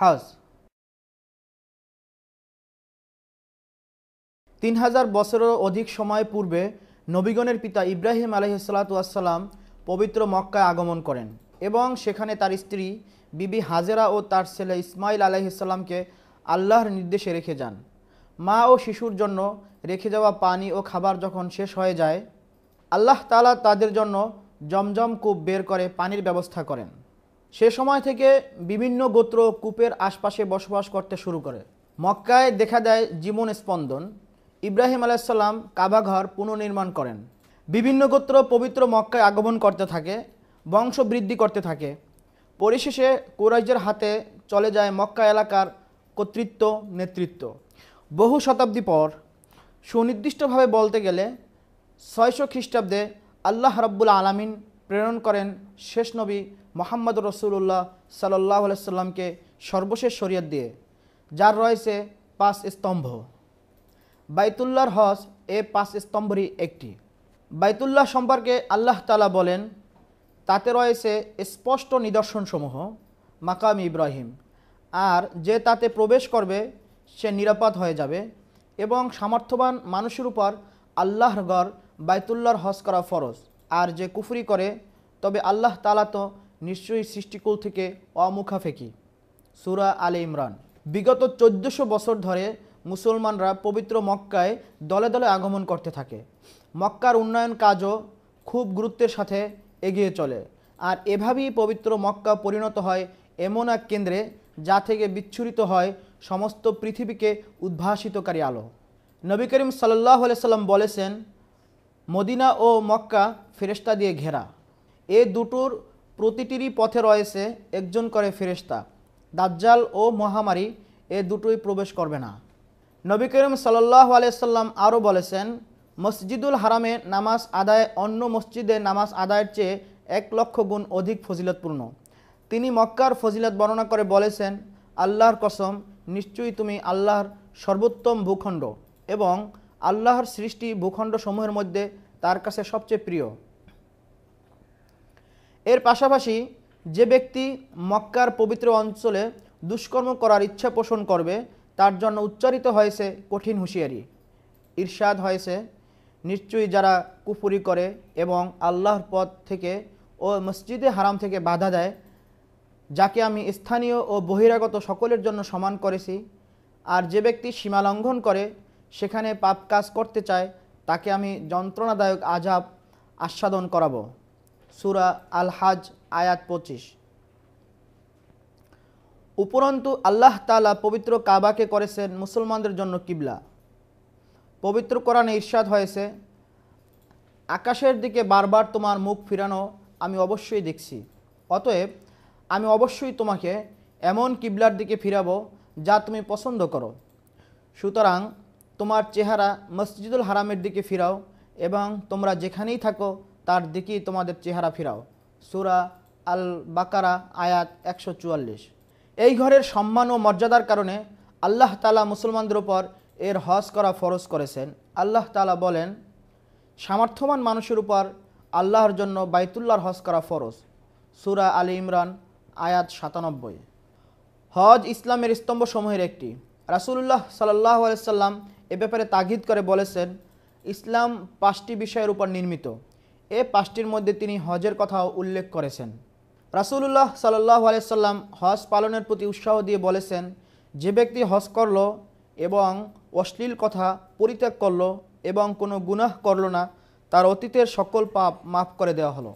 হাজ তিন হাজার বছরেরও অধিক সময় পূর্বে নবীগণের পিতা ইব্রাহিম আলহিসাল্লাতুয়াসাল্লাম পবিত্র মক্কায় আগমন করেন এবং সেখানে তার স্ত্রী বিবি হাজেরা ও তার ছেলে ইসমাইল আলাইসাল্লামকে আল্লাহর নির্দেশে রেখে যান মা ও শিশুর জন্য রেখে যাওয়া পানি ও খাবার যখন শেষ হয়ে যায় আল্লাহ তালা তাদের জন্য জমজম কূপ বের করে পানির ব্যবস্থা করেন সে সময় থেকে বিভিন্ন গোত্র কূপের আশপাশে বসবাস করতে শুরু করে মক্কায় দেখা দেয় জীবন স্পন্দন ইব্রাহিম আলাইসাল্লাম কাবাঘর পুনর্নির্মাণ করেন বিভিন্ন গোত্র পবিত্র মক্কায় আগমন করতে থাকে বংশ বৃদ্ধি করতে থাকে পরিশেষে কোরাইজের হাতে চলে যায় মক্কা এলাকার কর্তৃত্ব নেতৃত্ব বহু শতাব্দী পর সুনির্দিষ্টভাবে বলতে গেলে ছয়শো খ্রিস্টাব্দে আল্লাহ রব্বুল আলমিন প্রেরণ করেন শেষ নবী মোহাম্মদ রসুল্লাহ সাল্লাহ সাল্লামকে সর্বশেষ শরিয়ত দিয়ে যার রয়েছে পাঁচ স্তম্ভ বাইতুল্লাহর হজ এ পাঁচ স্তম্ভরই একটি বাইতুল্লাহ সম্পর্কে আল্লাহ তালা বলেন তাতে রয়েছে স্পষ্ট নিদর্শনসমূহ মাকাম ইব্রাহিম আর যে তাতে প্রবেশ করবে সে নিরাপদ হয়ে যাবে এবং সামর্থ্যবান মানুষের উপর আল্লাহর গড় বাইতুল্লাহর হজ করা ফরজ আর যে কুফরি করে তবে আল্লাহ তালা তো নিশ্চয়ই সৃষ্টিকূল থেকে অমুখা ফেঁকি সুরা আলে ইমরান বিগত চোদ্দশো বছর ধরে মুসলমানরা পবিত্র মক্কায় দলে দলে আগমন করতে থাকে মক্কার উন্নয়ন কাজও খুব গুরুত্বের সাথে এগিয়ে চলে আর এভাবেই পবিত্র মক্কা পরিণত হয় এমন এক কেন্দ্রে যা থেকে বিচ্ছুরিত হয় সমস্ত পৃথিবীকে উদ্ভাসিতকারী আলো নবী করিম সাল্লাহ সাল্লাম বলেছেন মদিনা ও মক্কা ফেরেস্তা দিয়ে ঘেরা এ দুটোর প্রতিটিরই পথে রয়েছে একজন করে ফেরেস্তা দাজ্জাল ও মহামারী এ দুটোই প্রবেশ করবে না নবী করিম সাল্লাহ আলাইসাল্লাম আরও বলেছেন মসজিদুল হারামে নামাজ আদায় অন্য মসজিদে নামাজ আদায়ের চেয়ে এক লক্ষ গুণ অধিক ফজিলতপূর্ণ তিনি মক্কার ফজিলত বর্ণনা করে বলেছেন আল্লাহর কসম নিশ্চয়ই তুমি আল্লাহর সর্বোত্তম ভূখণ্ড এবং আল্লাহর সৃষ্টি ভূখণ্ড সমূহের মধ্যে তার কাছে সবচেয়ে প্রিয় এর পাশাপাশি যে ব্যক্তি মক্কার পবিত্র অঞ্চলে দুষ্কর্ম করার ইচ্ছা পোষণ করবে তার জন্য উচ্চারিত হয়েছে কঠিন হুঁশিয়ারি ঈর্ষাদ হয়েছে নিশ্চয়ই যারা কুফুরি করে এবং আল্লাহর পথ থেকে ও মসজিদে হারাম থেকে বাধা দেয় যাকে আমি স্থানীয় ও বহিরাগত সকলের জন্য সমান করেছি আর যে ব্যক্তি সীমা লঙ্ঘন করে সেখানে পাপ কাজ করতে চায় তাকে আমি যন্ত্রণাদায়ক আজাব আস্বাদন করাবো সুরা আল হাজ আয়াত পঁচিশ উপরন্তু আল্লাহ তালা পবিত্র কাবাকে করেছেন মুসলমানদের জন্য কিবলা পবিত্র কোরআনে ঈর্ষাদ হয়েছে আকাশের দিকে বারবার তোমার মুখ ফিরানো আমি অবশ্যই দেখছি অতএব আমি অবশ্যই তোমাকে এমন কিবলার দিকে ফিরাবো যা তুমি পছন্দ করো সুতরাং তোমার চেহারা মসজিদুল হারামের দিকে ফিরাও এবং তোমরা যেখানেই থাকো তার দিকেই তোমাদের চেহারা ফিরাও সুরা আল বাকারা আয়াত একশো চুয়াল্লিশ এই ঘরের সম্মান ও মর্যাদার কারণে আল্লাহ তালা মুসলমানদের ওপর এর হজ করা ফরজ করেছেন আল্লাহ তালা বলেন সামর্থ্যবান মানুষের উপর আল্লাহর জন্য বাইতুল্লাহর হজ করা ফরজ সুরা আলী ইমরান আয়াত সাতানব্বই হজ ইসলামের স্তম্ভসমূহের একটি রাসুল্লাহ সাল্লাহ আলসালাম এ ব্যাপারে তাগিদ করে বলেছেন ইসলাম পাঁচটি বিষয়ের উপর নির্মিত এ পাঁচটির মধ্যে তিনি হজের কথাও উল্লেখ করেছেন রাসুলুল্লাহ সাল্লাহ আলাইসাল্লাম হজ পালনের প্রতি উৎসাহ দিয়ে বলেছেন যে ব্যক্তি হজ করল এবং অশ্লীল কথা পরিত্যাগ করল এবং কোনো গুনাহ করল না তার অতীতের সকল পাপ মাফ করে দেওয়া হলো